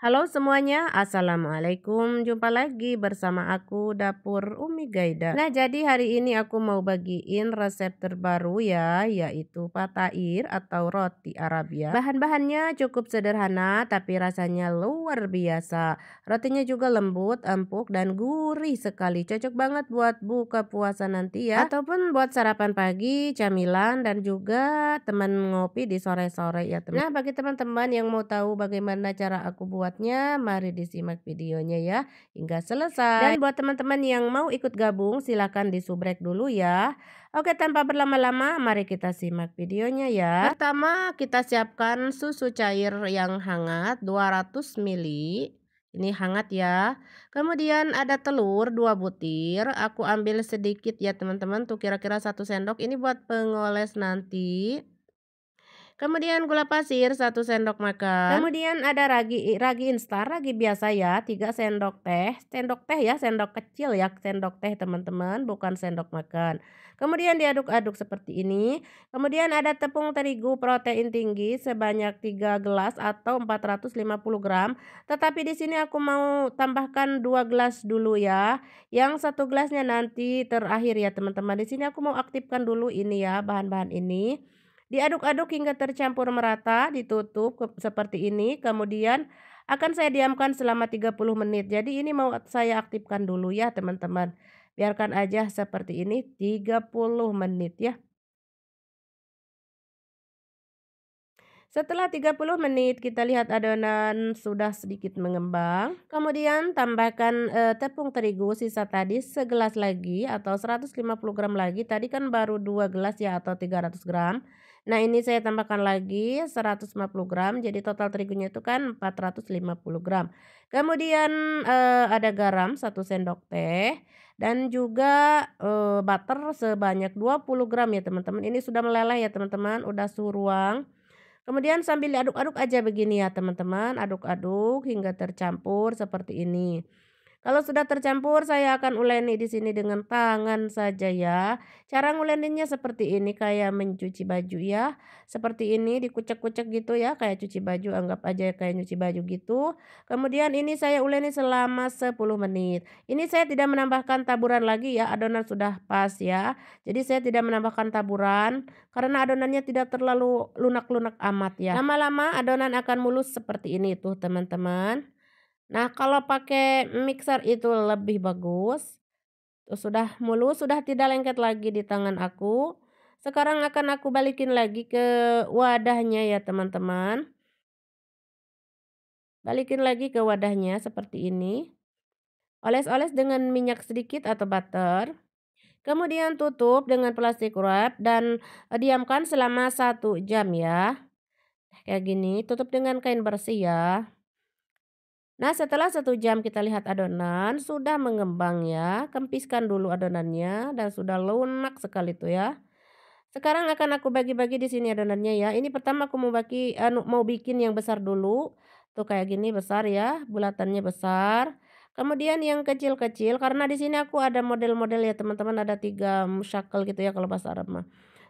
Halo semuanya, Assalamualaikum Jumpa lagi bersama aku Dapur Umi Gaida Nah jadi hari ini aku mau bagiin resep terbaru ya Yaitu patair atau roti Arabia Bahan-bahannya cukup sederhana tapi rasanya luar biasa Rotinya juga lembut, empuk dan gurih sekali Cocok banget buat buka puasa nanti ya Ataupun buat sarapan pagi, camilan dan juga teman ngopi di sore-sore ya teman Nah bagi teman-teman yang mau tahu bagaimana cara aku buat mari disimak videonya ya hingga selesai. Dan buat teman-teman yang mau ikut gabung, silahkan disubrek dulu ya. Oke, tanpa berlama-lama, mari kita simak videonya ya. Pertama, kita siapkan susu cair yang hangat 200 ml. Ini hangat ya. Kemudian ada telur 2 butir. Aku ambil sedikit ya teman-teman tuh kira-kira 1 sendok. Ini buat pengoles nanti. Kemudian gula pasir 1 sendok makan. Kemudian ada ragi ragi instan, ragi biasa ya, 3 sendok teh. Sendok teh ya, sendok kecil ya, sendok teh teman-teman, bukan sendok makan. Kemudian diaduk-aduk seperti ini. Kemudian ada tepung terigu protein tinggi sebanyak 3 gelas atau 450 gram. Tetapi di sini aku mau tambahkan 2 gelas dulu ya. Yang satu gelasnya nanti terakhir ya teman-teman. Di sini aku mau aktifkan dulu ini ya bahan-bahan ini. Diaduk-aduk hingga tercampur merata, ditutup seperti ini. Kemudian akan saya diamkan selama 30 menit. Jadi ini mau saya aktifkan dulu ya teman-teman. Biarkan aja seperti ini 30 menit ya. Setelah 30 menit kita lihat adonan sudah sedikit mengembang. Kemudian tambahkan e, tepung terigu sisa tadi segelas lagi atau 150 gram lagi. Tadi kan baru 2 gelas ya atau 300 gram. Nah ini saya tambahkan lagi 150 gram jadi total terigunya itu kan 450 gram. Kemudian eh, ada garam 1 sendok teh dan juga eh, butter sebanyak 20 gram ya teman-teman. Ini sudah meleleh ya teman-teman, udah suhu ruang. Kemudian sambil diaduk-aduk aja begini ya teman-teman, aduk-aduk hingga tercampur seperti ini. Kalau sudah tercampur saya akan uleni di sini dengan tangan saja ya. Cara nguleninnya seperti ini kayak mencuci baju ya. Seperti ini dikucek-kucek gitu ya kayak cuci baju anggap aja kayak nyuci baju gitu. Kemudian ini saya uleni selama 10 menit. Ini saya tidak menambahkan taburan lagi ya adonan sudah pas ya. Jadi saya tidak menambahkan taburan karena adonannya tidak terlalu lunak-lunak amat ya. Lama-lama adonan akan mulus seperti ini tuh teman-teman. Nah, kalau pakai mixer itu lebih bagus. Sudah mulus, sudah tidak lengket lagi di tangan aku. Sekarang akan aku balikin lagi ke wadahnya ya teman-teman. Balikin lagi ke wadahnya seperti ini. Oles-oles dengan minyak sedikit atau butter. Kemudian tutup dengan plastik wrap dan eh, diamkan selama satu jam ya. Kayak gini, tutup dengan kain bersih ya. Nah setelah satu jam kita lihat adonan sudah mengembang ya. Kempiskan dulu adonannya dan sudah lunak sekali tuh ya. Sekarang akan aku bagi-bagi di sini adonannya ya. Ini pertama aku mau bagi anu, mau bikin yang besar dulu. Tuh kayak gini besar ya, bulatannya besar. Kemudian yang kecil-kecil karena di sini aku ada model-model ya teman-teman ada tiga musyakel mm, gitu ya kalau bahasa Arab mah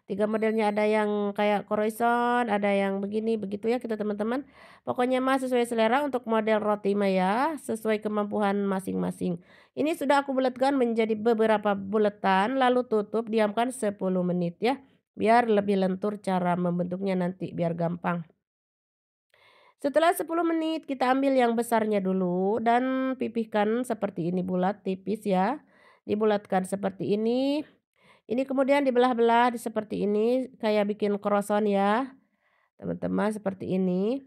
tiga modelnya ada yang kayak croissant ada yang begini begitu ya kita gitu, teman-teman pokoknya mah sesuai selera untuk model roti mah ya sesuai kemampuan masing-masing ini sudah aku bulatkan menjadi beberapa bulatan lalu tutup diamkan 10 menit ya biar lebih lentur cara membentuknya nanti biar gampang setelah 10 menit kita ambil yang besarnya dulu dan pipihkan seperti ini bulat tipis ya. Dibulatkan seperti ini. Ini kemudian dibelah-belah seperti ini, kayak bikin croissant ya, teman-teman seperti ini.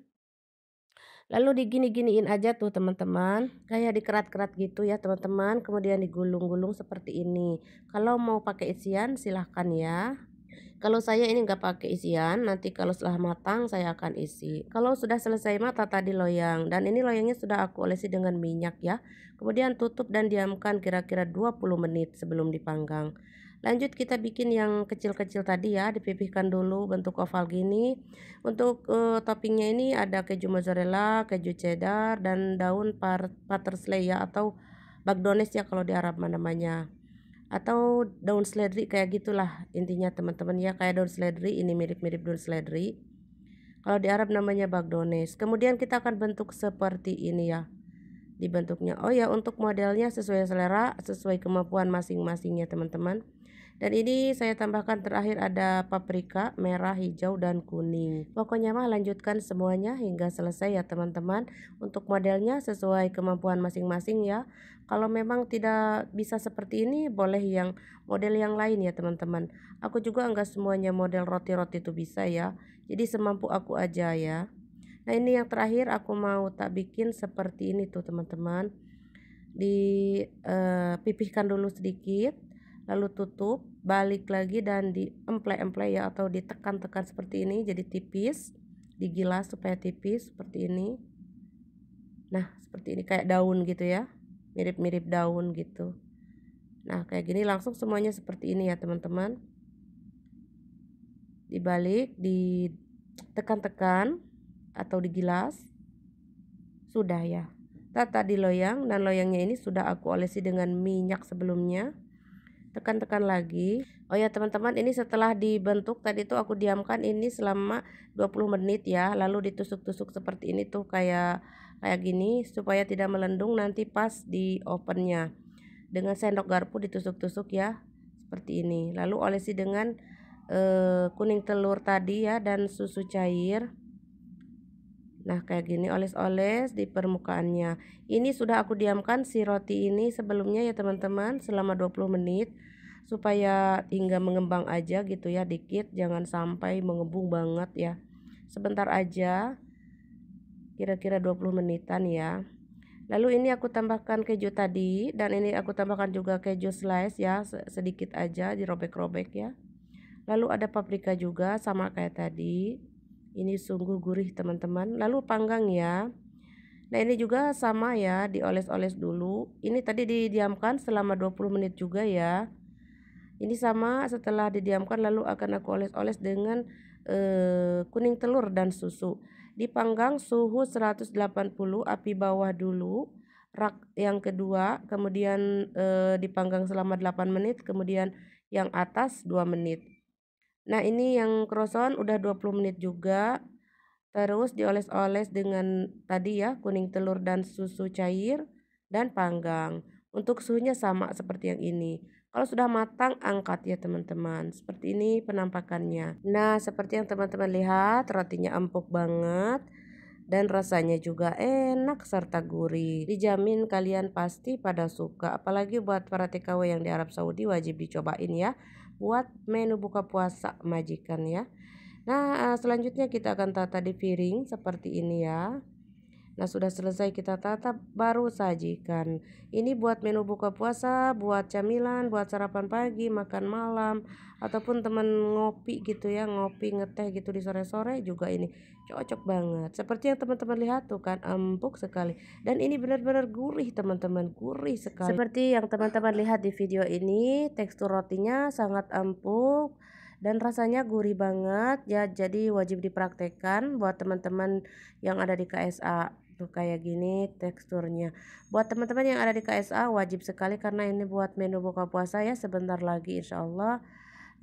Lalu digini-giniin aja tuh teman-teman, kayak dikerat-kerat gitu ya teman-teman, kemudian digulung-gulung seperti ini. Kalau mau pakai isian silahkan ya. Kalau saya ini enggak pakai isian, nanti kalau setelah matang saya akan isi. Kalau sudah selesai mata tadi loyang, dan ini loyangnya sudah aku olesi dengan minyak ya. Kemudian tutup dan diamkan kira-kira 20 menit sebelum dipanggang lanjut kita bikin yang kecil-kecil tadi ya dipipihkan dulu bentuk oval gini untuk uh, toppingnya ini ada keju mozzarella keju cheddar dan daun patersley ya atau bagdones ya kalau di Arab namanya atau daun seledri kayak gitulah intinya teman-teman ya kayak daun seledri ini mirip-mirip daun seledri kalau di Arab namanya bagdones kemudian kita akan bentuk seperti ini ya dibentuknya oh ya untuk modelnya sesuai selera sesuai kemampuan masing-masingnya teman-teman dan ini saya tambahkan terakhir ada paprika merah hijau dan kuning pokoknya mah lanjutkan semuanya hingga selesai ya teman-teman untuk modelnya sesuai kemampuan masing-masing ya kalau memang tidak bisa seperti ini boleh yang model yang lain ya teman-teman aku juga enggak semuanya model roti-roti itu bisa ya jadi semampu aku aja ya nah ini yang terakhir aku mau tak bikin seperti ini tuh teman-teman Dipipihkan eh, dulu sedikit lalu tutup balik lagi dan di emplay emplay ya atau ditekan-tekan seperti ini jadi tipis digilas supaya tipis seperti ini nah seperti ini kayak daun gitu ya mirip-mirip daun gitu nah kayak gini langsung semuanya seperti ini ya teman-teman dibalik ditekan-tekan atau digilas sudah ya tata di loyang dan loyangnya ini sudah aku olesi dengan minyak sebelumnya tekan-tekan lagi oh ya teman-teman ini setelah dibentuk tadi tuh aku diamkan ini selama 20 menit ya lalu ditusuk-tusuk seperti ini tuh kayak kayak gini supaya tidak melendung nanti pas di opennya dengan sendok garpu ditusuk-tusuk ya seperti ini lalu olesi dengan eh, kuning telur tadi ya dan susu cair Nah kayak gini oles-oles di permukaannya Ini sudah aku diamkan si roti ini sebelumnya ya teman-teman selama 20 menit Supaya hingga mengembang aja gitu ya dikit Jangan sampai mengembung banget ya Sebentar aja Kira-kira 20 menitan ya Lalu ini aku tambahkan keju tadi Dan ini aku tambahkan juga keju slice ya Sedikit aja dirobek-robek ya Lalu ada paprika juga sama kayak tadi ini sungguh gurih teman-teman. Lalu panggang ya. Nah ini juga sama ya dioles-oles dulu. Ini tadi didiamkan selama 20 menit juga ya. Ini sama setelah didiamkan lalu akan aku oles-oles dengan eh, kuning telur dan susu. Dipanggang suhu 180 api bawah dulu rak yang kedua kemudian eh dipanggang selama 8 menit kemudian yang atas 2 menit Nah ini yang croissant udah 20 menit juga Terus dioles-oles dengan tadi ya kuning telur dan susu cair dan panggang Untuk suhunya sama seperti yang ini Kalau sudah matang angkat ya teman-teman Seperti ini penampakannya Nah seperti yang teman-teman lihat rotinya empuk banget dan rasanya juga enak serta gurih. Dijamin kalian pasti pada suka, apalagi buat para TKW yang di Arab Saudi wajib dicobain ya buat menu buka puasa majikan ya nah eh, selanjutnya kita akan tata di piring seperti ini ya Nah sudah selesai kita tata baru sajikan Ini buat menu buka puasa, buat camilan, buat sarapan pagi, makan malam Ataupun temen ngopi gitu ya, ngopi ngeteh gitu di sore-sore juga ini Cocok banget Seperti yang teman-teman lihat tuh kan empuk sekali Dan ini benar-benar gurih teman-teman, gurih sekali Seperti yang teman-teman lihat di video ini Tekstur rotinya sangat empuk dan rasanya gurih banget ya jadi wajib dipraktekkan buat teman-teman yang ada di KSA tuh kayak gini teksturnya buat teman-teman yang ada di KSA wajib sekali karena ini buat menu buka puasa ya sebentar lagi Insyaallah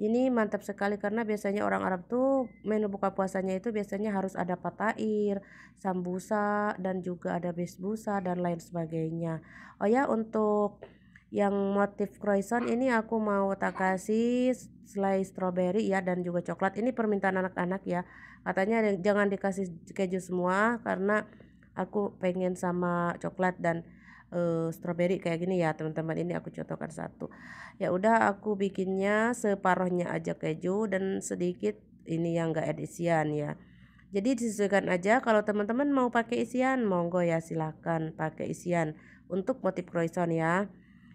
ini mantap sekali karena biasanya orang Arab tuh menu buka puasanya itu biasanya harus ada patair, sambusa dan juga ada besbusa dan lain sebagainya oh ya untuk yang motif croissant ini aku mau tak kasih slice strawberry ya dan juga coklat ini permintaan anak-anak ya katanya jangan dikasih keju semua karena aku pengen sama coklat dan uh, stroberi kayak gini ya teman-teman ini aku contohkan satu ya udah aku bikinnya separohnya aja keju dan sedikit ini yang enggak ada ya jadi disesuaikan aja kalau teman-teman mau pakai isian monggo ya silahkan pakai isian untuk motif croissant ya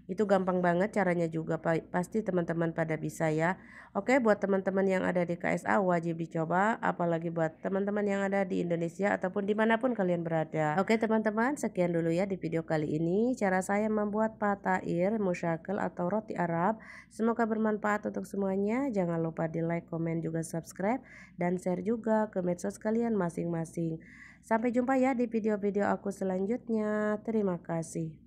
itu gampang banget caranya juga pasti teman-teman pada bisa ya. Oke, buat teman-teman yang ada di KSA wajib dicoba apalagi buat teman-teman yang ada di Indonesia ataupun dimanapun kalian berada. Oke teman-teman, sekian dulu ya di video kali ini cara saya membuat patair, musyakel atau roti Arab. Semoga bermanfaat untuk semuanya. Jangan lupa di like, komen juga subscribe dan share juga ke medsos kalian masing-masing. Sampai jumpa ya di video-video aku selanjutnya. Terima kasih.